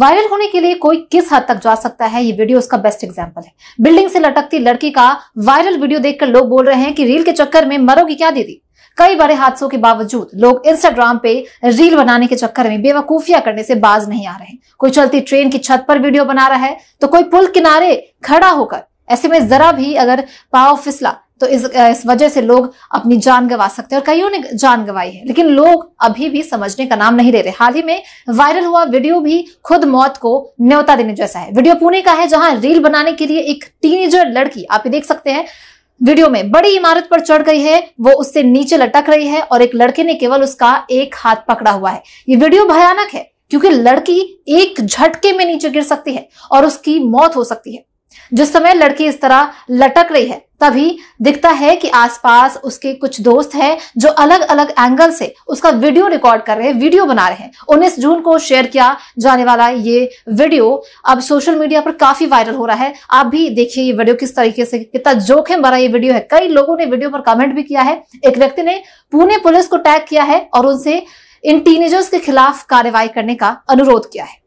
viral होने के लिए कोई किस हद तक जा सकता है ये वीडियो उसका बेस्ट एग्जांपल है बिल्डिंग से लटकती लड़की का वायरल वीडियो देखकर लोग बोल रहे हैं कि रील के चक्कर में मरोगी क्या दीदी कई बड़े हादसों के बावजूद लोग इंस्टाग्राम पे रील बनाने के चक्कर में बेवकूफिया करने से बाज नहीं आ रहे कोई चलती ट्रेन की छत पर वीडियो बना रहा है तो कोई पुल किनारे खड़ा होकर ऐसे में जरा भी अगर पाव फिसला तो इस इस वजह से लोग अपनी जान गंवा सकते हैं और कईयों ने जान गंवाई है लेकिन लोग अभी भी समझने का नाम नहीं ले रहे हाल ही में वायरल हुआ वीडियो भी खुद मौत को न्यौता देने जैसा है वीडियो पुणे का है जहां रील बनाने के लिए एक टीनेजर लड़की आप ये देख सकते हैं वीडियो में बड़ी इमारत पर चढ़ गई है वो उससे नीचे लटक रही है और एक लड़के ने केवल उसका एक हाथ पकड़ा हुआ है ये वीडियो भयानक है क्योंकि लड़की एक झटके में नीचे गिर सकती है और उसकी मौत हो सकती है जिस समय लड़की इस तरह लटक रही है तभी दिखता है कि आसपास उसके कुछ दोस्त हैं जो अलग अलग एंगल से उसका वीडियो रिकॉर्ड कर रहे हैं वीडियो बना रहे हैं उन्नीस जून को शेयर किया जाने वाला ये वीडियो अब सोशल मीडिया पर काफी वायरल हो रहा है आप भी देखिए ये वीडियो किस तरीके से कितना जोखिम भरा ये वीडियो है कई लोगों ने वीडियो पर कमेंट भी किया है एक व्यक्ति ने पुणे पुलिस को टैग किया है और उनसे इन टीनेजर्स के खिलाफ कार्रवाई करने का अनुरोध किया है